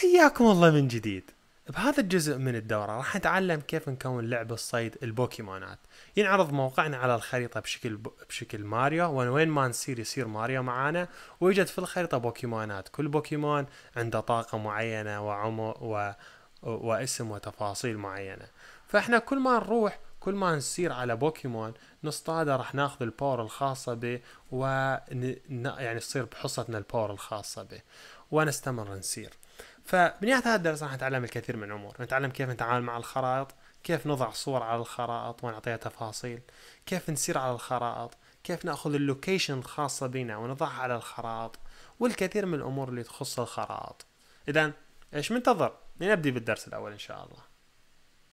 حياكم الله من جديد بهذا الجزء من الدورة راح نتعلم كيف نكون لعبة صيد البوكيمونات ينعرض موقعنا على الخريطة بشكل ب... بشكل ماريو وين وين ما نصير يصير ماريو معانا ويوجد في الخريطة بوكيمونات كل بوكيمون عنده طاقة معينة وعمر و... واسم وتفاصيل معينة فاحنا كل ما نروح كل ما نسير على بوكيمون نصطاده راح ناخذ الباور الخاصة به و ون... يعني تصير بحصتنا الباور الخاصة به ونستمر نسير فبنهايه هذا الدرس راح نتعلم الكثير من الامور نتعلم كيف نتعامل مع الخرائط كيف نضع صور على الخرائط ونعطيها تفاصيل كيف نسير على الخرائط كيف ناخذ اللوكيشن الخاصه بنا ونضعها على الخرائط والكثير من الامور اللي تخص الخرائط اذا ايش منتظر لنبدي بالدرس الاول ان شاء الله